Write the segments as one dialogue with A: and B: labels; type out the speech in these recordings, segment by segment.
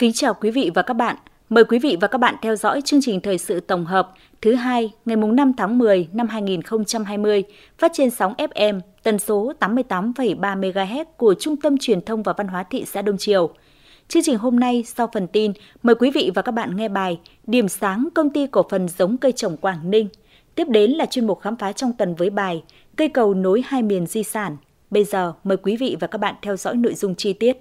A: Kính chào quý vị và các bạn. Mời quý vị và các bạn theo dõi chương trình thời sự tổng hợp thứ hai ngày 5 tháng 10 năm 2020 phát trên sóng FM tần số 88,3 MHz của Trung tâm Truyền thông và Văn hóa thị xã Đông Triều. Chương trình hôm nay sau phần tin, mời quý vị và các bạn nghe bài Điểm sáng công ty cổ phần giống cây trồng Quảng Ninh. Tiếp đến là chuyên mục khám phá trong tuần với bài Cây cầu nối hai miền di sản. Bây giờ mời quý vị và các bạn theo dõi nội dung chi tiết.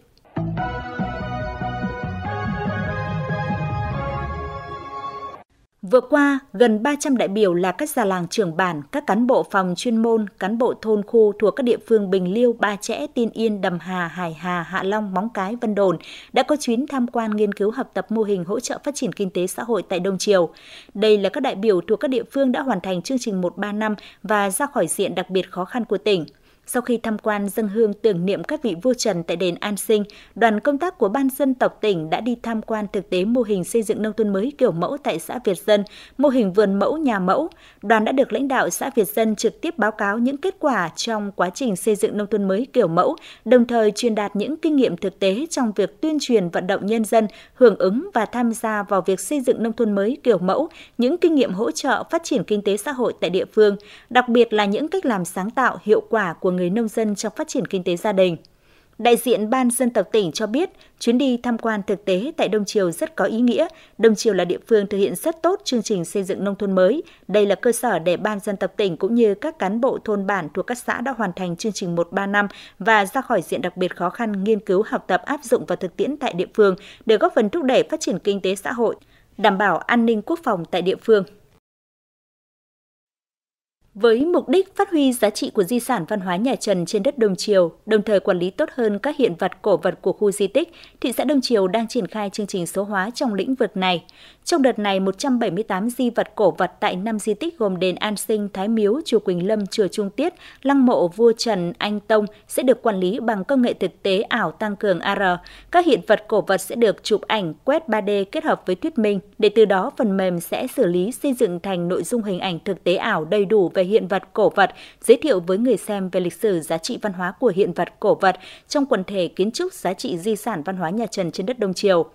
A: Vừa qua, gần 300 đại biểu là các già làng trưởng bản, các cán bộ phòng chuyên môn, cán bộ thôn khu thuộc các địa phương Bình Liêu, Ba Chẽ, Tiên Yên, Đầm Hà, Hải Hà, Hạ Long, Móng Cái, Vân Đồn đã có chuyến tham quan nghiên cứu học tập mô hình hỗ trợ phát triển kinh tế xã hội tại Đông Triều. Đây là các đại biểu thuộc các địa phương đã hoàn thành chương trình 1.3 năm và ra khỏi diện đặc biệt khó khăn của tỉnh. Sau khi tham quan dân hương tưởng niệm các vị vua Trần tại đền An Sinh, đoàn công tác của Ban dân tộc tỉnh đã đi tham quan thực tế mô hình xây dựng nông thôn mới kiểu mẫu tại xã Việt Dân, mô hình vườn mẫu nhà mẫu. Đoàn đã được lãnh đạo xã Việt Dân trực tiếp báo cáo những kết quả trong quá trình xây dựng nông thôn mới kiểu mẫu, đồng thời truyền đạt những kinh nghiệm thực tế trong việc tuyên truyền vận động nhân dân hưởng ứng và tham gia vào việc xây dựng nông thôn mới kiểu mẫu, những kinh nghiệm hỗ trợ phát triển kinh tế xã hội tại địa phương, đặc biệt là những cách làm sáng tạo hiệu quả của người người nông dân trong phát triển kinh tế gia đình. Đại diện Ban dân tộc tỉnh cho biết, chuyến đi tham quan thực tế tại Đông Triều rất có ý nghĩa. Đông Triều là địa phương thực hiện rất tốt chương trình xây dựng nông thôn mới. Đây là cơ sở để Ban dân tộc tỉnh cũng như các cán bộ thôn bản thuộc các xã đã hoàn thành chương trình 13 năm và ra khỏi diện đặc biệt khó khăn nghiên cứu học tập áp dụng và thực tiễn tại địa phương để góp phần thúc đẩy phát triển kinh tế xã hội, đảm bảo an ninh quốc phòng tại địa phương. Với mục đích phát huy giá trị của di sản văn hóa nhà Trần trên đất Đông Triều, đồng thời quản lý tốt hơn các hiện vật cổ vật của khu di tích, thị xã Đông Triều đang triển khai chương trình số hóa trong lĩnh vực này. Trong đợt này, 178 di vật cổ vật tại 5 di tích gồm đền An Sinh, Thái Miếu, Chùa Quỳnh Lâm, Chùa Trung Tiết, Lăng mộ Vua Trần Anh Tông sẽ được quản lý bằng công nghệ thực tế ảo tăng cường AR. Các hiện vật cổ vật sẽ được chụp ảnh quét 3D kết hợp với thuyết minh, để từ đó phần mềm sẽ xử lý xây dựng thành nội dung hình ảnh thực tế ảo đầy đủ về về hiện vật cổ vật, giới thiệu với người xem về lịch sử giá trị văn hóa của hiện vật cổ vật trong quần thể kiến trúc giá trị di sản văn hóa nhà Trần trên đất Đông Triều.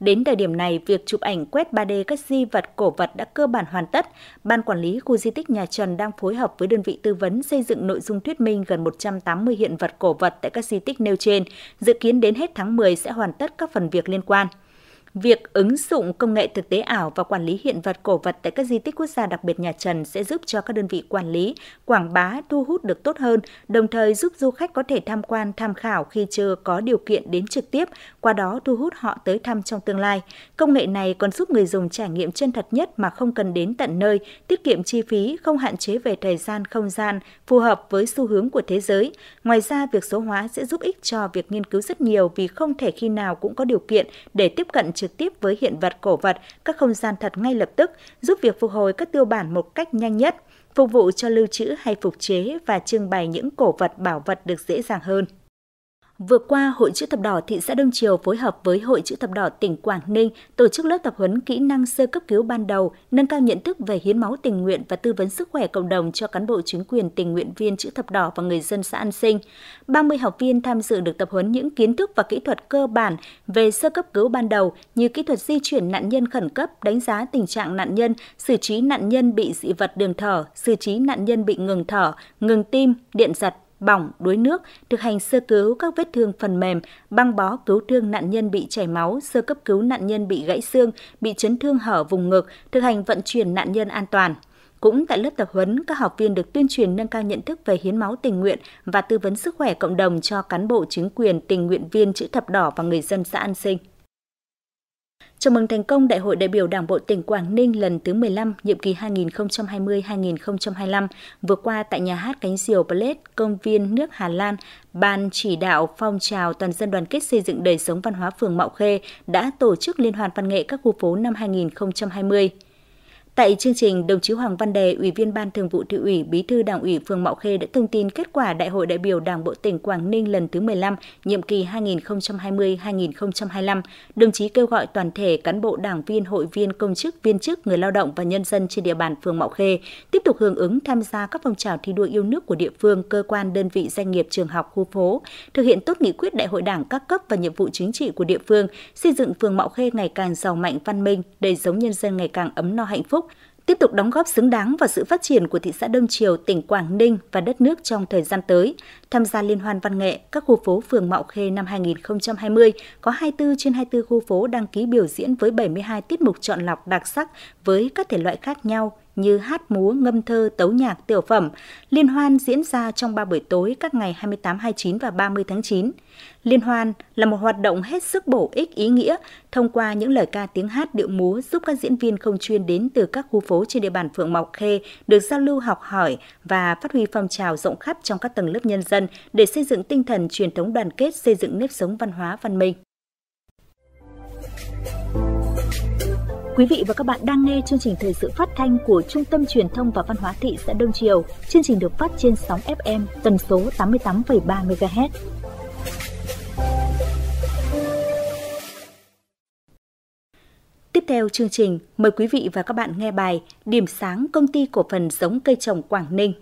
A: Đến thời điểm này, việc chụp ảnh quét 3D các di vật cổ vật đã cơ bản hoàn tất. Ban quản lý khu di tích nhà Trần đang phối hợp với đơn vị tư vấn xây dựng nội dung thuyết minh gần 180 hiện vật cổ vật tại các di tích nêu trên, dự kiến đến hết tháng 10 sẽ hoàn tất các phần việc liên quan. Việc ứng dụng công nghệ thực tế ảo và quản lý hiện vật cổ vật tại các di tích quốc gia đặc biệt nhà Trần sẽ giúp cho các đơn vị quản lý, quảng bá, thu hút được tốt hơn, đồng thời giúp du khách có thể tham quan, tham khảo khi chưa có điều kiện đến trực tiếp, qua đó thu hút họ tới thăm trong tương lai. Công nghệ này còn giúp người dùng trải nghiệm chân thật nhất mà không cần đến tận nơi, tiết kiệm chi phí, không hạn chế về thời gian, không gian, phù hợp với xu hướng của thế giới. Ngoài ra, việc số hóa sẽ giúp ích cho việc nghiên cứu rất nhiều vì không thể khi nào cũng có điều kiện để tiếp cận trực tiếp với hiện vật cổ vật, các không gian thật ngay lập tức, giúp việc phục hồi các tiêu bản một cách nhanh nhất, phục vụ cho lưu trữ hay phục chế và trưng bày những cổ vật bảo vật được dễ dàng hơn. Vừa qua, Hội chữ thập đỏ thị xã Đông Triều phối hợp với Hội chữ thập đỏ tỉnh Quảng Ninh tổ chức lớp tập huấn kỹ năng sơ cấp cứu ban đầu, nâng cao nhận thức về hiến máu tình nguyện và tư vấn sức khỏe cộng đồng cho cán bộ chính quyền tình nguyện viên chữ thập đỏ và người dân xã An Sinh. 30 học viên tham dự được tập huấn những kiến thức và kỹ thuật cơ bản về sơ cấp cứu ban đầu như kỹ thuật di chuyển nạn nhân khẩn cấp, đánh giá tình trạng nạn nhân, xử trí nạn nhân bị dị vật đường thở, xử trí nạn nhân bị ngừng thở, ngừng tim, điện giật, bỏng, đuối nước, thực hành sơ cứu các vết thương phần mềm, băng bó cứu thương nạn nhân bị chảy máu, sơ cấp cứu nạn nhân bị gãy xương, bị chấn thương hở vùng ngực, thực hành vận chuyển nạn nhân an toàn. Cũng tại lớp tập huấn, các học viên được tuyên truyền nâng cao nhận thức về hiến máu tình nguyện và tư vấn sức khỏe cộng đồng cho cán bộ chính quyền, tình nguyện viên chữ thập đỏ và người dân xã An Sinh. Chào mừng thành công Đại hội đại biểu Đảng bộ tỉnh Quảng Ninh lần thứ 15, nhiệm kỳ 2020-2025 vừa qua tại nhà hát Cánh Diều Palace, công viên nước Hà Lan, Ban chỉ đạo phong trào toàn dân đoàn kết xây dựng đời sống văn hóa phường Mạo Khê đã tổ chức liên hoàn văn nghệ các khu phố năm 2020. Tại chương trình, đồng chí Hoàng Văn Đề, Ủy viên Ban Thường vụ Thị ủy, Bí thư Đảng ủy phường Mạo Khê đã thông tin kết quả Đại hội đại biểu Đảng bộ tỉnh Quảng Ninh lần thứ 15, nhiệm kỳ 2020-2025. Đồng chí kêu gọi toàn thể cán bộ đảng viên, hội viên, công chức, viên chức, người lao động và nhân dân trên địa bàn phường Mạo Khê tiếp tục hưởng ứng tham gia các phong trào thi đua yêu nước của địa phương, cơ quan, đơn vị, doanh nghiệp, trường học, khu phố, thực hiện tốt nghị quyết Đại hội Đảng các cấp và nhiệm vụ chính trị của địa phương, xây dựng phường Mạo Khê ngày càng giàu mạnh, văn minh, đời sống nhân dân ngày càng ấm no hạnh phúc tiếp tục đóng góp xứng đáng vào sự phát triển của thị xã Đông Triều, tỉnh Quảng Ninh và đất nước trong thời gian tới, tham gia Liên hoan văn nghệ các khu phố phường Mạo Khê năm 2020 có 24 trên 24 khu phố đăng ký biểu diễn với 72 tiết mục chọn lọc đặc sắc với các thể loại khác nhau như hát múa, ngâm thơ, tấu nhạc, tiểu phẩm, liên hoan diễn ra trong 3 buổi tối các ngày 28, 29 và 30 tháng 9. Liên hoan là một hoạt động hết sức bổ ích ý nghĩa thông qua những lời ca tiếng hát điệu múa giúp các diễn viên không chuyên đến từ các khu phố trên địa bàn phường Mọc Khê được giao lưu học hỏi và phát huy phong trào rộng khắp trong các tầng lớp nhân dân để xây dựng tinh thần truyền thống đoàn kết, xây dựng nếp sống văn hóa văn minh. Quý vị và các bạn đang nghe chương trình thời sự phát thanh của Trung tâm Truyền thông và Văn hóa thị xã Đông Triều. Chương trình được phát trên sóng FM tần số 88,3 MHz. Tiếp theo chương trình, mời quý vị và các bạn nghe bài Điểm sáng công ty cổ phần giống cây trồng Quảng Ninh.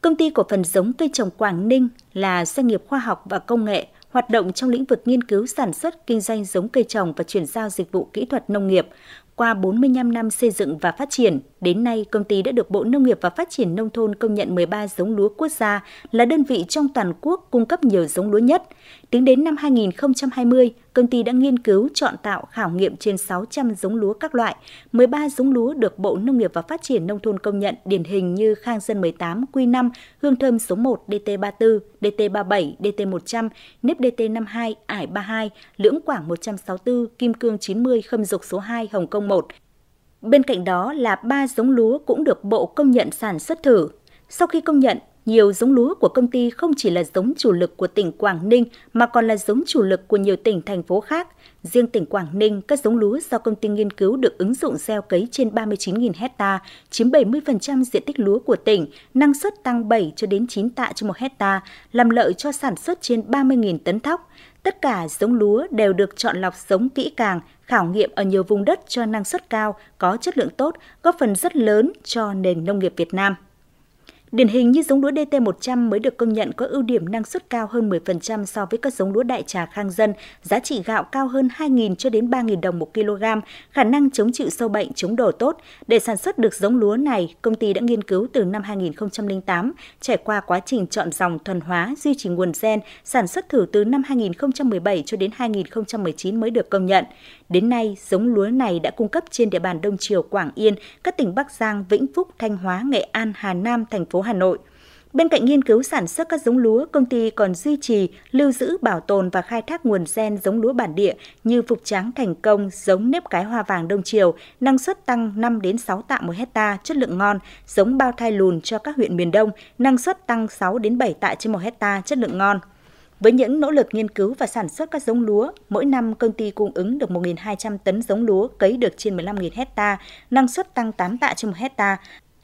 A: Công ty cổ phần giống cây trồng Quảng Ninh là doanh nghiệp khoa học và công nghệ hoạt động trong lĩnh vực nghiên cứu sản xuất, kinh doanh giống cây trồng và chuyển giao dịch vụ kỹ thuật nông nghiệp qua 45 năm xây dựng và phát triển, Đến nay, công ty đã được Bộ Nông nghiệp và Phát triển Nông thôn công nhận 13 giống lúa quốc gia là đơn vị trong toàn quốc cung cấp nhiều giống lúa nhất. Tính đến năm 2020, công ty đã nghiên cứu, chọn tạo, khảo nghiệm trên 600 giống lúa các loại. 13 giống lúa được Bộ Nông nghiệp và Phát triển Nông thôn công nhận điển hình như Khang Dân 18, Q5, Hương Thơm số 1, DT34, DT37, DT100, Nếp DT52, Ải 32, Lưỡng Quảng 164, Kim Cương 90, Khâm Dục số 2, Hồng Kông 1, Bên cạnh đó là ba giống lúa cũng được Bộ công nhận sản xuất thử. Sau khi công nhận, nhiều giống lúa của công ty không chỉ là giống chủ lực của tỉnh Quảng Ninh mà còn là giống chủ lực của nhiều tỉnh thành phố khác. Riêng tỉnh Quảng Ninh, các giống lúa do công ty nghiên cứu được ứng dụng gieo cấy trên 39.000 hecta, chiếm 70% diện tích lúa của tỉnh, năng suất tăng 7 cho đến 9 tạ trên 1 hecta, làm lợi cho sản xuất trên 30.000 tấn thóc. Tất cả giống lúa đều được chọn lọc giống kỹ càng, khảo nghiệm ở nhiều vùng đất cho năng suất cao, có chất lượng tốt, góp phần rất lớn cho nền nông nghiệp Việt Nam. Điển hình như giống lúa DT100 mới được công nhận có ưu điểm năng suất cao hơn 10% so với các giống lúa đại trà khang dân, giá trị gạo cao hơn 2.000 cho đến 3.000 đồng một kg, khả năng chống chịu sâu bệnh, chống đổ tốt. Để sản xuất được giống lúa này, công ty đã nghiên cứu từ năm 2008, trải qua quá trình chọn dòng thuần hóa, duy trì nguồn gen, sản xuất thử từ năm 2017 cho đến 2019 mới được công nhận. Đến nay, giống lúa này đã cung cấp trên địa bàn Đông Triều, Quảng Yên, các tỉnh Bắc Giang, Vĩnh Phúc, Thanh Hóa, Nghệ An, Hà Nam, thành phố phố Hà Nội. Bên cạnh nghiên cứu sản xuất các giống lúa, công ty còn duy trì, lưu giữ, bảo tồn và khai thác nguồn gen giống lúa bản địa như phục tráng thành công, giống nếp cái hoa vàng đông triều, năng suất tăng 5 đến 6 tạ một hecta, chất lượng ngon, giống bao thai lùn cho các huyện miền Đông, năng suất tăng 6 đến 7 tạ trên một hecta, chất lượng ngon. Với những nỗ lực nghiên cứu và sản xuất các giống lúa, mỗi năm công ty cung ứng được 1.200 tấn giống lúa cấy được trên 15.000 hecta, năng suất tăng 8 tạ trên 1 hecta,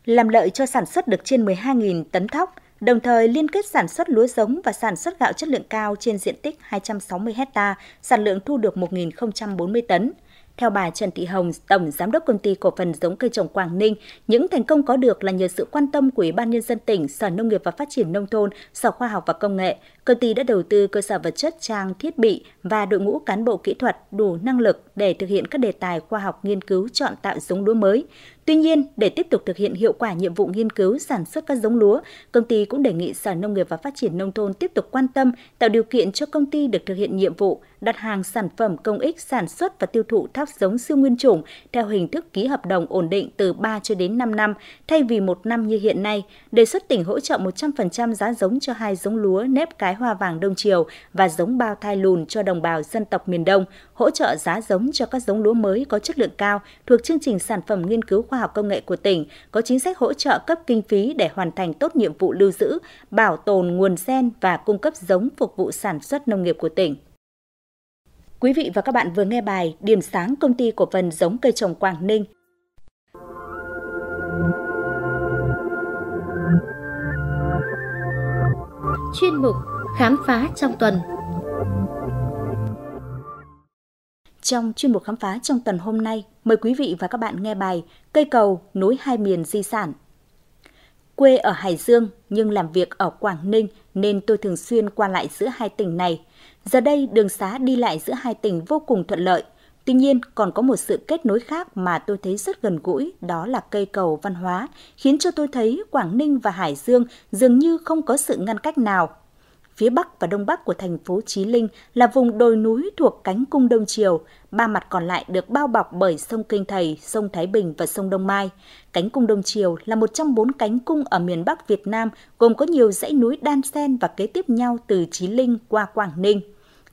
A: làm lợi cho sản xuất được trên 12.000 tấn thóc, đồng thời liên kết sản xuất lúa giống và sản xuất gạo chất lượng cao trên diện tích 260 ha, sản lượng thu được 1.040 tấn. Theo bà Trần Thị Hồng, Tổng Giám đốc Công ty Cổ phần Giống Cây trồng Quảng Ninh, những thành công có được là nhờ sự quan tâm của Ủy ban Nhân dân tỉnh, Sở Nông nghiệp và Phát triển Nông thôn, Sở Khoa học và Công nghệ. Công ty đã đầu tư cơ sở vật chất, trang, thiết bị và đội ngũ cán bộ kỹ thuật đủ năng lực để thực hiện các đề tài khoa học nghiên cứu chọn tạo giống lúa mới. Tuy nhiên, để tiếp tục thực hiện hiệu quả nhiệm vụ nghiên cứu sản xuất các giống lúa, công ty cũng đề nghị Sở Nông nghiệp và Phát triển Nông thôn tiếp tục quan tâm tạo điều kiện cho công ty được thực hiện nhiệm vụ đặt hàng sản phẩm công ích sản xuất và tiêu thụ thóc giống siêu nguyên chủng theo hình thức ký hợp đồng ổn định từ 3 cho đến 5 năm thay vì một năm như hiện nay, đề xuất tỉnh hỗ trợ 100% giá giống cho hai giống lúa nếp cái hoa vàng đông chiều và giống bao thai lùn cho đồng bào dân tộc miền Đông, hỗ trợ giá giống cho các giống lúa mới có chất lượng cao thuộc chương trình sản phẩm nghiên cứu khoa học công nghệ của tỉnh có chính sách hỗ trợ cấp kinh phí để hoàn thành tốt nhiệm vụ lưu giữ, bảo tồn nguồn gen và cung cấp giống phục vụ sản xuất nông nghiệp của tỉnh. Quý vị và các bạn vừa nghe bài Điểm sáng công ty cổ phần giống cây trồng Quảng Ninh. Chuyên mục Khám phá trong tuần – Trong chuyên mục khám phá trong tuần hôm nay, mời quý vị và các bạn nghe bài Cây cầu nối hai miền di sản. Quê ở Hải Dương nhưng làm việc ở Quảng Ninh nên tôi thường xuyên qua lại giữa hai tỉnh này. Giờ đây đường xá đi lại giữa hai tỉnh vô cùng thuận lợi. Tuy nhiên, còn có một sự kết nối khác mà tôi thấy rất gần gũi, đó là cây cầu văn hóa, khiến cho tôi thấy Quảng Ninh và Hải Dương dường như không có sự ngăn cách nào phía bắc và đông bắc của thành phố Chí Linh là vùng đồi núi thuộc cánh cung Đông Triều, ba mặt còn lại được bao bọc bởi sông Kinh Thầy, sông Thái Bình và sông Đông Mai. Cánh cung Đông Triều là một trong bốn cánh cung ở miền Bắc Việt Nam, gồm có nhiều dãy núi đan xen và kế tiếp nhau từ Chí Linh qua Quảng Ninh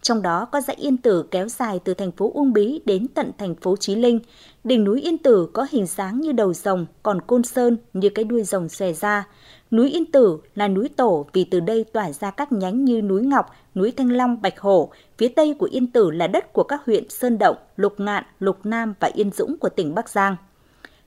A: trong đó có dãy Yên Tử kéo dài từ thành phố Uông Bí đến tận thành phố Chí Linh. Đỉnh núi Yên Tử có hình dáng như đầu rồng, còn Côn Sơn như cái đuôi rồng xòe ra. Núi Yên Tử là núi tổ vì từ đây tỏa ra các nhánh như núi Ngọc, núi Thanh Long, Bạch Hổ. Phía tây của Yên Tử là đất của các huyện Sơn Động, Lục Ngạn, Lục Nam và Yên Dũng của tỉnh Bắc Giang.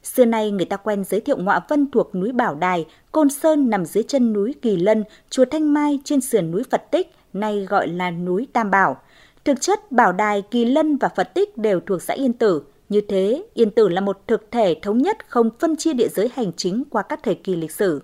A: Xưa nay người ta quen giới thiệu ngọa vân thuộc núi Bảo Đài, Côn Sơn nằm dưới chân núi Kỳ Lân, chùa Thanh Mai trên sườn núi Phật Tích – nay gọi là núi Tam Bảo. Thực chất Bảo Đài, Kỳ Lân và Phật Tích đều thuộc xã Yên Tử. Như thế, Yên Tử là một thực thể thống nhất không phân chia địa giới hành chính qua các thời kỳ lịch sử.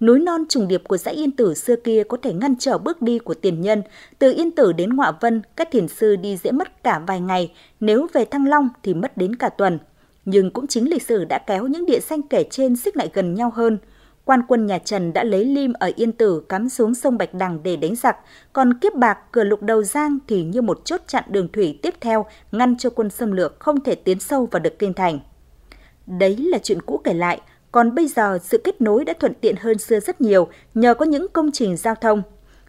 A: Núi non trùng điệp của dãy Yên Tử xưa kia có thể ngăn trở bước đi của tiền nhân. Từ Yên Tử đến Ngọa Vân, các thiền sư đi dễ mất cả vài ngày, nếu về Thăng Long thì mất đến cả tuần. Nhưng cũng chính lịch sử đã kéo những địa danh kể trên xích lại gần nhau hơn – quan quân nhà Trần đã lấy lim ở Yên Tử cắm xuống sông Bạch Đằng để đánh giặc, còn kiếp bạc cửa lục đầu Giang thì như một chốt chặn đường thủy tiếp theo ngăn cho quân xâm lược không thể tiến sâu vào được kinh thành. Đấy là chuyện cũ kể lại, còn bây giờ sự kết nối đã thuận tiện hơn xưa rất nhiều nhờ có những công trình giao thông.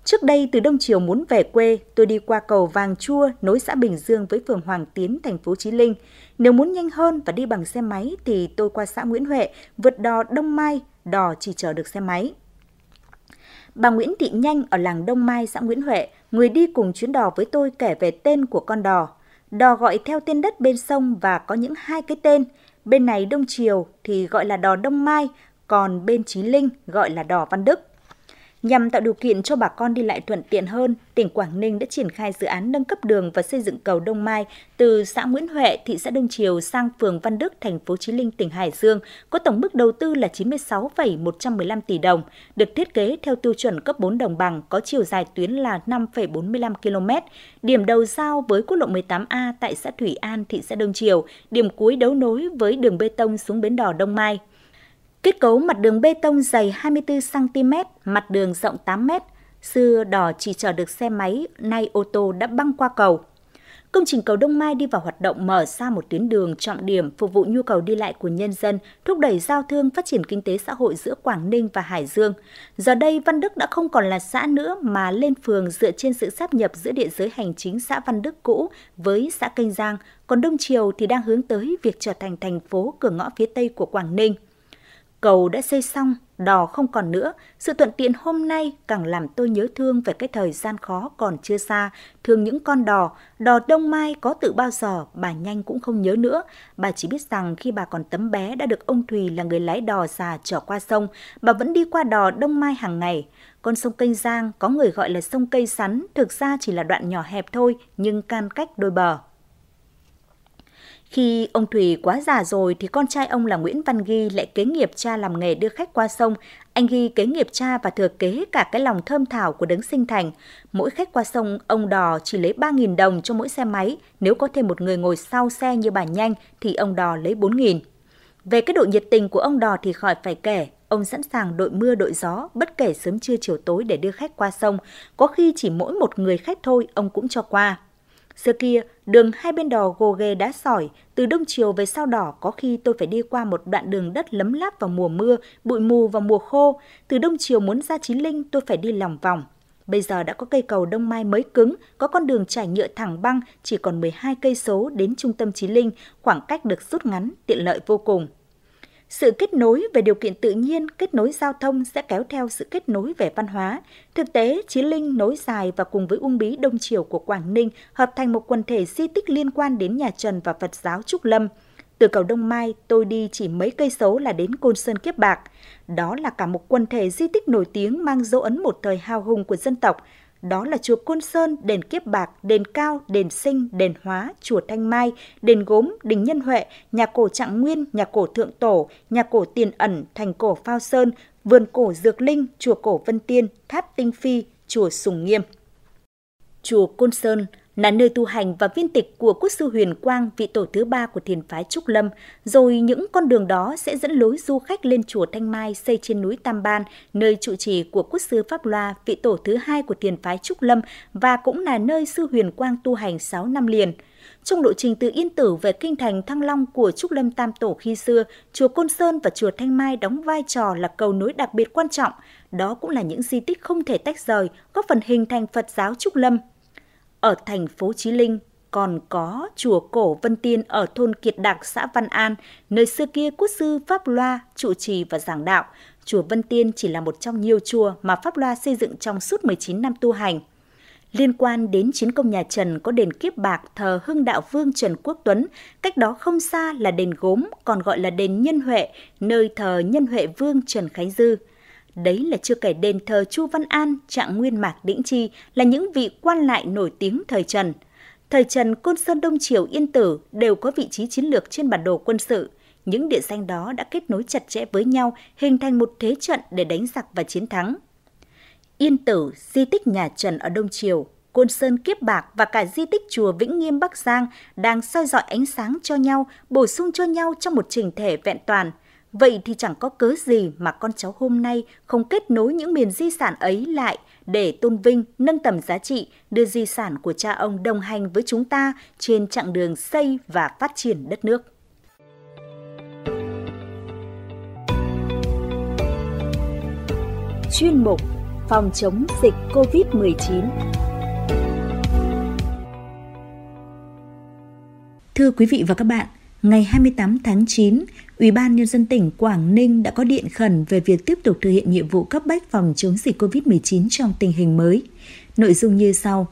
A: Trước đây từ Đông Triều muốn về quê, tôi đi qua cầu Vàng Chua nối xã Bình Dương với phường Hoàng Tiến, thành phố Chí Linh. Nếu muốn nhanh hơn và đi bằng xe máy thì tôi qua xã Nguyễn Huệ, vượt đò Đông Mai, đò chỉ chờ được xe máy. Bà Nguyễn Thị Nhanh ở làng Đông Mai, xã Nguyễn Huệ, người đi cùng chuyến đò với tôi kể về tên của con đò. Đò gọi theo tên đất bên sông và có những hai cái tên. Bên này Đông Triều thì gọi là đò Đông Mai, còn bên Chí Linh gọi là đò Văn Đức. Nhằm tạo điều kiện cho bà con đi lại thuận tiện hơn, tỉnh Quảng Ninh đã triển khai dự án nâng cấp đường và xây dựng cầu Đông Mai từ xã Nguyễn Huệ, thị xã Đông Triều sang phường Văn Đức, thành phố Chí Linh, tỉnh Hải Dương, có tổng mức đầu tư là 96,115 tỷ đồng, được thiết kế theo tiêu chuẩn cấp 4 đồng bằng, có chiều dài tuyến là 5,45 km, điểm đầu giao với quốc lộ 18A tại xã Thủy An, thị xã Đông Triều, điểm cuối đấu nối với đường bê tông xuống bến đò Đông Mai. Kết cấu mặt đường bê tông dày 24cm, mặt đường rộng 8m, xưa đỏ chỉ chở được xe máy, nay ô tô đã băng qua cầu. Công trình cầu Đông Mai đi vào hoạt động mở ra một tuyến đường trọng điểm phục vụ nhu cầu đi lại của nhân dân, thúc đẩy giao thương phát triển kinh tế xã hội giữa Quảng Ninh và Hải Dương. Giờ đây, Văn Đức đã không còn là xã nữa mà lên phường dựa trên sự sáp nhập giữa địa giới hành chính xã Văn Đức cũ với xã Kênh Giang, còn Đông Triều thì đang hướng tới việc trở thành thành phố cửa ngõ phía Tây của Quảng Ninh. Cầu đã xây xong, đò không còn nữa, sự thuận tiện hôm nay càng làm tôi nhớ thương về cái thời gian khó còn chưa xa, thương những con đò, đò Đông Mai có tự bao giờ bà nhanh cũng không nhớ nữa, bà chỉ biết rằng khi bà còn tấm bé đã được ông Thùy là người lái đò già trở qua sông, bà vẫn đi qua đò Đông Mai hàng ngày. Con sông Kênh Giang có người gọi là sông Cây Sắn, thực ra chỉ là đoạn nhỏ hẹp thôi nhưng can cách đôi bờ. Khi ông Thủy quá già rồi thì con trai ông là Nguyễn Văn Ghi lại kế nghiệp cha làm nghề đưa khách qua sông. Anh Ghi kế nghiệp cha và thừa kế cả cái lòng thơm thảo của đấng sinh thành. Mỗi khách qua sông, ông Đò chỉ lấy 3.000 đồng cho mỗi xe máy. Nếu có thêm một người ngồi sau xe như bà Nhanh thì ông Đò lấy 4.000. Về cái độ nhiệt tình của ông Đò thì khỏi phải kể, ông sẵn sàng đội mưa đội gió bất kể sớm trưa chiều tối để đưa khách qua sông, có khi chỉ mỗi một người khách thôi ông cũng cho qua. Xưa kia, đường hai bên đò gồ ghề đá sỏi, từ đông chiều về sao đỏ có khi tôi phải đi qua một đoạn đường đất lấm láp vào mùa mưa, bụi mù vào mùa khô, từ đông chiều muốn ra Chí Linh tôi phải đi lòng vòng. Bây giờ đã có cây cầu Đông Mai mới cứng, có con đường trải nhựa thẳng băng chỉ còn 12 cây số đến trung tâm Chí Linh, khoảng cách được rút ngắn, tiện lợi vô cùng. Sự kết nối về điều kiện tự nhiên, kết nối giao thông sẽ kéo theo sự kết nối về văn hóa. Thực tế, Chí Linh nối dài và cùng với Uông Bí Đông Triều của Quảng Ninh hợp thành một quần thể di tích liên quan đến nhà Trần và Phật giáo Trúc Lâm. Từ cầu Đông Mai, tôi đi chỉ mấy cây số là đến Côn Sơn Kiếp Bạc. Đó là cả một quần thể di tích nổi tiếng mang dấu ấn một thời hào hùng của dân tộc, đó là chùa Côn Sơn, đền Kiếp Bạc, đền Cao, đền Sinh, đền Hóa, chùa Thanh Mai, đền Gốm, đình Nhân Huệ, nhà cổ Trạng Nguyên, nhà cổ Thượng Tổ, nhà cổ Tiền Ẩn, thành cổ Phao Sơn, vườn cổ Dược Linh, chùa cổ Vân Tiên, tháp Tinh Phi, chùa Sùng Nghiêm. Chùa Côn Sơn là nơi tu hành và viên tịch của quốc sư Huyền Quang, vị tổ thứ ba của thiền phái Trúc Lâm, rồi những con đường đó sẽ dẫn lối du khách lên chùa Thanh Mai xây trên núi Tam Ban, nơi trụ trì của quốc sư Pháp Loa, vị tổ thứ hai của thiền phái Trúc Lâm và cũng là nơi sư Huyền Quang tu hành 6 năm liền. Trong lộ trình từ Yên Tử về kinh thành Thăng Long của Trúc Lâm Tam Tổ khi xưa, chùa Côn Sơn và chùa Thanh Mai đóng vai trò là cầu nối đặc biệt quan trọng. Đó cũng là những di tích không thể tách rời, góp phần hình thành Phật giáo Trúc Lâm ở thành phố Chí Linh còn có chùa cổ Vân Tiên ở thôn Kiệt Đạc, xã Văn An, nơi xưa kia quốc sư Pháp Loa trụ trì và giảng đạo. Chùa Vân Tiên chỉ là một trong nhiều chùa mà Pháp Loa xây dựng trong suốt 19 năm tu hành. Liên quan đến chiến công nhà Trần có đền kiếp bạc thờ hưng đạo vương Trần Quốc Tuấn, cách đó không xa là đền gốm, còn gọi là đền Nhân Huệ, nơi thờ Nhân Huệ vương Trần Khánh Dư. Đấy là chưa kể đền thờ Chu Văn An, Trạng Nguyên Mạc Đĩnh Chi là những vị quan lại nổi tiếng thời Trần. Thời Trần Côn Sơn Đông Triều Yên Tử đều có vị trí chiến lược trên bản đồ quân sự. Những địa danh đó đã kết nối chặt chẽ với nhau, hình thành một thế trận để đánh giặc và chiến thắng. Yên Tử, di tích nhà Trần ở Đông Triều, Côn Sơn Kiếp Bạc và cả di tích chùa Vĩnh Nghiêm Bắc Giang đang soi dọi ánh sáng cho nhau, bổ sung cho nhau trong một trình thể vẹn toàn – Vậy thì chẳng có cớ gì mà con cháu hôm nay không kết nối những miền di sản ấy lại để tôn vinh, nâng tầm giá trị, đưa di sản của cha ông đồng hành với chúng ta trên chặng đường xây và phát triển đất nước. Chuyên mục Phòng chống dịch COVID-19 Thưa quý vị và các bạn, Ngày 28 tháng 9, Ủy ban Nhân dân tỉnh Quảng Ninh đã có điện khẩn về việc tiếp tục thực hiện nhiệm vụ cấp bách phòng chống dịch COVID-19 trong tình hình mới. Nội dung như sau.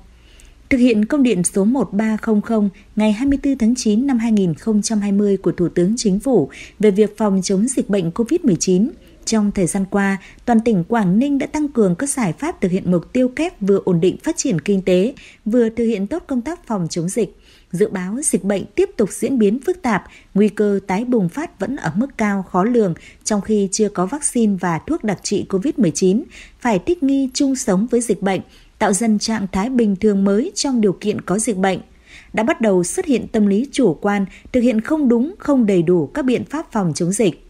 A: Thực hiện công điện số 1300 ngày 24 tháng 9 năm 2020 của Thủ tướng Chính phủ về việc phòng chống dịch bệnh COVID-19, trong thời gian qua, toàn tỉnh Quảng Ninh đã tăng cường các giải pháp thực hiện mục tiêu kép vừa ổn định phát triển kinh tế, vừa thực hiện tốt công tác phòng chống dịch – Dự báo dịch bệnh tiếp tục diễn biến phức tạp, nguy cơ tái bùng phát vẫn ở mức cao khó lường trong khi chưa có vaccine và thuốc đặc trị COVID-19, phải thích nghi chung sống với dịch bệnh, tạo dần trạng thái bình thường mới trong điều kiện có dịch bệnh đã bắt đầu xuất hiện tâm lý chủ quan, thực hiện không đúng, không đầy đủ các biện pháp phòng chống dịch.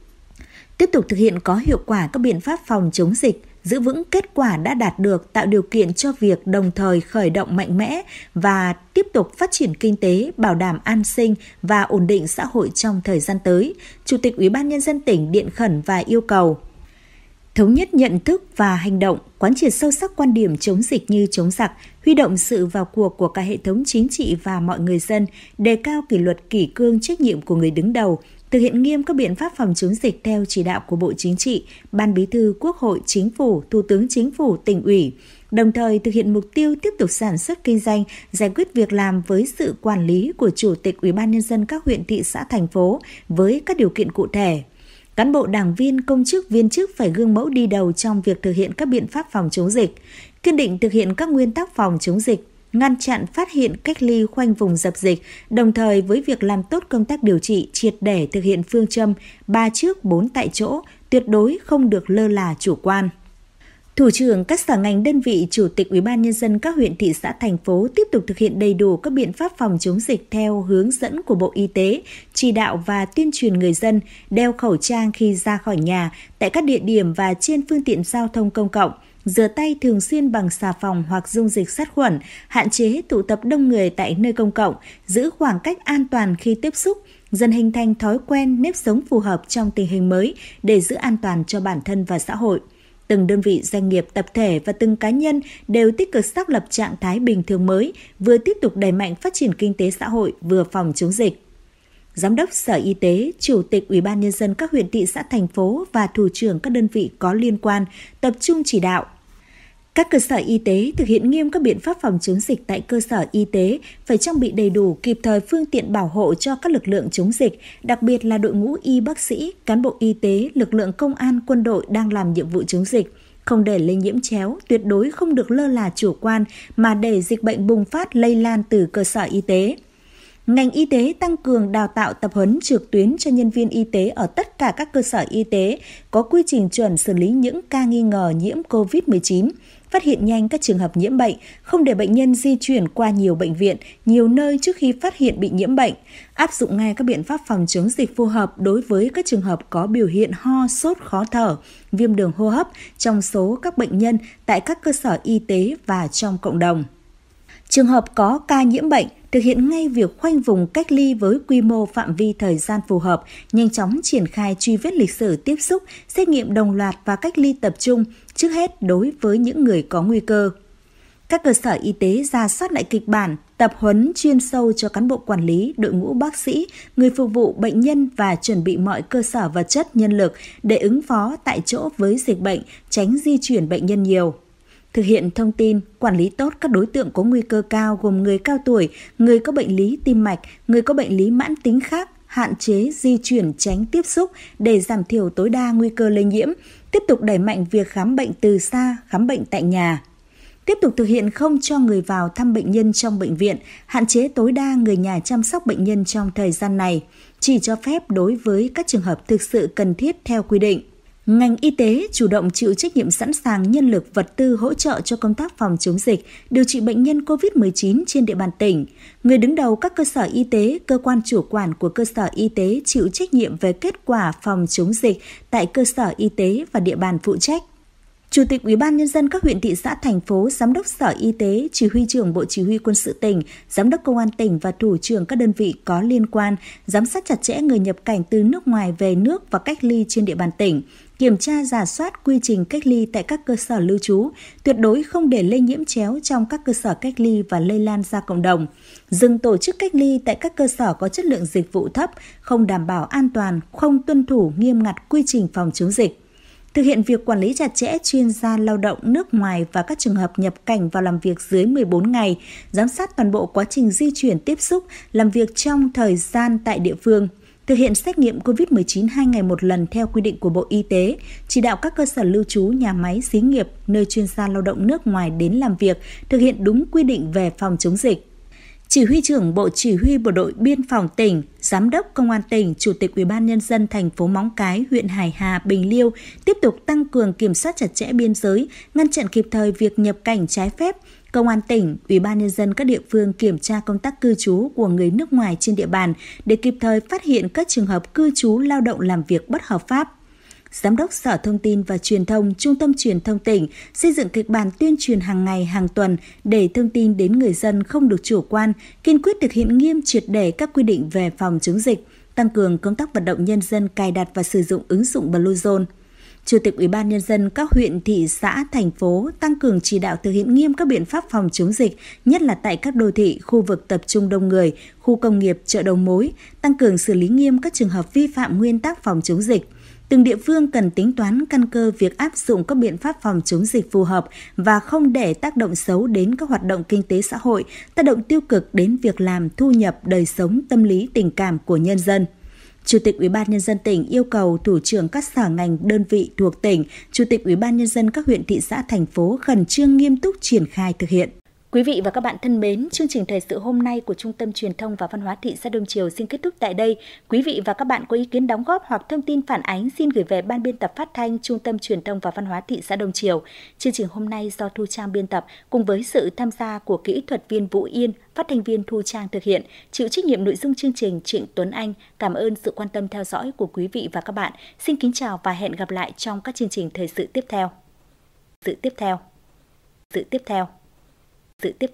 A: Tiếp tục thực hiện có hiệu quả các biện pháp phòng chống dịch, giữ vững kết quả đã đạt được tạo điều kiện cho việc đồng thời khởi động mạnh mẽ và tiếp tục phát triển kinh tế, bảo đảm an sinh và ổn định xã hội trong thời gian tới, Chủ tịch Ủy ban nhân dân tỉnh điện khẩn và yêu cầu thống nhất nhận thức và hành động, quán triệt sâu sắc quan điểm chống dịch như chống giặc, huy động sự vào cuộc của cả hệ thống chính trị và mọi người dân, đề cao kỷ luật kỷ cương trách nhiệm của người đứng đầu, thực hiện nghiêm các biện pháp phòng chống dịch theo chỉ đạo của Bộ Chính trị, Ban Bí thư, Quốc hội, Chính phủ, Thủ tướng Chính phủ, tỉnh ủy, đồng thời thực hiện mục tiêu tiếp tục sản xuất kinh doanh, giải quyết việc làm với sự quản lý của Chủ tịch Ủy ban nhân dân các huyện thị xã thành phố với các điều kiện cụ thể. Cán bộ đảng viên, công chức, viên chức phải gương mẫu đi đầu trong việc thực hiện các biện pháp phòng chống dịch, kiên định thực hiện các nguyên tắc phòng chống dịch, ngăn chặn phát hiện cách ly khoanh vùng dập dịch, đồng thời với việc làm tốt công tác điều trị triệt để thực hiện phương châm ba trước bốn tại chỗ, tuyệt đối không được lơ là chủ quan. Thủ trưởng các sở ngành đơn vị, chủ tịch Ủy ban nhân dân các huyện thị xã thành phố tiếp tục thực hiện đầy đủ các biện pháp phòng chống dịch theo hướng dẫn của Bộ Y tế, chỉ đạo và tuyên truyền người dân đeo khẩu trang khi ra khỏi nhà tại các địa điểm và trên phương tiện giao thông công cộng, rửa tay thường xuyên bằng xà phòng hoặc dung dịch sát khuẩn, hạn chế tụ tập đông người tại nơi công cộng, giữ khoảng cách an toàn khi tiếp xúc, dần hình thành thói quen nếp sống phù hợp trong tình hình mới để giữ an toàn cho bản thân và xã hội. Từng đơn vị doanh nghiệp tập thể và từng cá nhân đều tích cực xác lập trạng thái bình thường mới, vừa tiếp tục đẩy mạnh phát triển kinh tế xã hội, vừa phòng chống dịch. Giám đốc Sở Y tế, Chủ tịch Ủy ban nhân dân các huyện thị xã thành phố và thủ trưởng các đơn vị có liên quan tập trung chỉ đạo các cơ sở y tế thực hiện nghiêm các biện pháp phòng chống dịch tại cơ sở y tế, phải trang bị đầy đủ kịp thời phương tiện bảo hộ cho các lực lượng chống dịch, đặc biệt là đội ngũ y bác sĩ, cán bộ y tế, lực lượng công an, quân đội đang làm nhiệm vụ chống dịch không để lây nhiễm chéo, tuyệt đối không được lơ là chủ quan mà để dịch bệnh bùng phát lây lan từ cơ sở y tế ngành y tế tăng cường đào tạo tập huấn trực tuyến cho nhân viên y tế ở tất cả các cơ sở y tế có quy trình chuẩn xử lý những ca nghi ngờ nhiễm COVID-19, phát hiện nhanh các trường hợp nhiễm bệnh, không để bệnh nhân di chuyển qua nhiều bệnh viện, nhiều nơi trước khi phát hiện bị nhiễm bệnh, áp dụng ngay các biện pháp phòng chống dịch phù hợp đối với các trường hợp có biểu hiện ho, sốt, khó thở, viêm đường hô hấp trong số các bệnh nhân tại các cơ sở y tế và trong cộng đồng. Trường hợp có ca nhiễm bệnh, thực hiện ngay việc khoanh vùng cách ly với quy mô phạm vi thời gian phù hợp, nhanh chóng triển khai truy vết lịch sử tiếp xúc, xét nghiệm đồng loạt và cách ly tập trung, trước hết đối với những người có nguy cơ. Các cơ sở y tế ra soát lại kịch bản, tập huấn chuyên sâu cho cán bộ quản lý, đội ngũ bác sĩ, người phục vụ bệnh nhân và chuẩn bị mọi cơ sở vật chất nhân lực để ứng phó tại chỗ với dịch bệnh, tránh di chuyển bệnh nhân nhiều thực hiện thông tin, quản lý tốt các đối tượng có nguy cơ cao gồm người cao tuổi, người có bệnh lý tim mạch, người có bệnh lý mãn tính khác, hạn chế di chuyển tránh tiếp xúc để giảm thiểu tối đa nguy cơ lây nhiễm, tiếp tục đẩy mạnh việc khám bệnh từ xa, khám bệnh tại nhà. Tiếp tục thực hiện không cho người vào thăm bệnh nhân trong bệnh viện, hạn chế tối đa người nhà chăm sóc bệnh nhân trong thời gian này, chỉ cho phép đối với các trường hợp thực sự cần thiết theo quy định Ngành y tế chủ động chịu trách nhiệm sẵn sàng nhân lực vật tư hỗ trợ cho công tác phòng chống dịch, điều trị bệnh nhân COVID-19 trên địa bàn tỉnh. Người đứng đầu các cơ sở y tế, cơ quan chủ quản của cơ sở y tế chịu trách nhiệm về kết quả phòng chống dịch tại cơ sở y tế và địa bàn phụ trách. Chủ tịch Ủy ban nhân dân các huyện thị xã thành phố, giám đốc Sở Y tế, chỉ huy trưởng Bộ Chỉ huy Quân sự tỉnh, giám đốc công an tỉnh và thủ trưởng các đơn vị có liên quan giám sát chặt chẽ người nhập cảnh từ nước ngoài về nước và cách ly trên địa bàn tỉnh kiểm tra giả soát quy trình cách ly tại các cơ sở lưu trú, tuyệt đối không để lây nhiễm chéo trong các cơ sở cách ly và lây lan ra cộng đồng, dừng tổ chức cách ly tại các cơ sở có chất lượng dịch vụ thấp, không đảm bảo an toàn, không tuân thủ nghiêm ngặt quy trình phòng chống dịch thực hiện việc quản lý chặt chẽ chuyên gia lao động nước ngoài và các trường hợp nhập cảnh vào làm việc dưới 14 ngày, giám sát toàn bộ quá trình di chuyển tiếp xúc, làm việc trong thời gian tại địa phương – thực hiện xét nghiệm COVID-19 2 ngày một lần theo quy định của Bộ Y tế, chỉ đạo các cơ sở lưu trú, nhà máy, xí nghiệp, nơi chuyên gia lao động nước ngoài đến làm việc, thực hiện đúng quy định về phòng chống dịch. Chỉ huy trưởng Bộ Chỉ huy Bộ đội Biên phòng tỉnh, Giám đốc Công an tỉnh, Chủ tịch Ủy ban nhân dân thành phố Móng Cái, huyện Hải Hà, Bình Liêu tiếp tục tăng cường kiểm soát chặt chẽ biên giới, ngăn chặn kịp thời việc nhập cảnh trái phép, Công an tỉnh, Ủy ban nhân dân các địa phương kiểm tra công tác cư trú của người nước ngoài trên địa bàn để kịp thời phát hiện các trường hợp cư trú lao động làm việc bất hợp pháp, Giám đốc Sở Thông tin và Truyền thông Trung tâm Truyền thông tỉnh xây dựng kịch bản tuyên truyền hàng ngày, hàng tuần để thông tin đến người dân không được chủ quan, kiên quyết thực hiện nghiêm triệt để các quy định về phòng chống dịch, tăng cường công tác vận động nhân dân cài đặt và sử dụng ứng dụng Bluezone. Chủ tịch Ủy ban nhân dân các huyện, thị xã, thành phố tăng cường chỉ đạo thực hiện nghiêm các biện pháp phòng chống dịch, nhất là tại các đô thị, khu vực tập trung đông người, khu công nghiệp, chợ đầu mối, tăng cường xử lý nghiêm các trường hợp vi phạm nguyên tắc phòng chống dịch, từng địa phương cần tính toán căn cơ việc áp dụng các biện pháp phòng chống dịch phù hợp và không để tác động xấu đến các hoạt động kinh tế xã hội, tác động tiêu cực đến việc làm, thu nhập, đời sống, tâm lý, tình cảm của nhân dân. Chủ tịch Ủy ban nhân dân tỉnh yêu cầu thủ trưởng các sở ngành đơn vị thuộc tỉnh, chủ tịch Ủy ban nhân dân các huyện thị xã thành phố khẩn trương nghiêm túc triển khai thực hiện. Quý vị và các bạn thân mến, chương trình thời sự hôm nay của Trung tâm Truyền thông và Văn hóa thị xã Đông Triều xin kết thúc tại đây. Quý vị và các bạn có ý kiến đóng góp hoặc thông tin phản ánh xin gửi về Ban biên tập phát thanh Trung tâm Truyền thông và Văn hóa thị xã Đông Triều. Chương trình hôm nay do Thu Trang biên tập cùng với sự tham gia của kỹ thuật viên Vũ Yên, phát thanh viên Thu Trang thực hiện, chịu trách nhiệm nội dung chương trình Trịnh Tuấn Anh. Cảm ơn sự quan tâm theo dõi của quý vị và các bạn. Xin kính chào và hẹn gặp lại trong các chương trình thời sự tiếp theo. Sự tiếp theo. Sự tiếp theo tự tiếp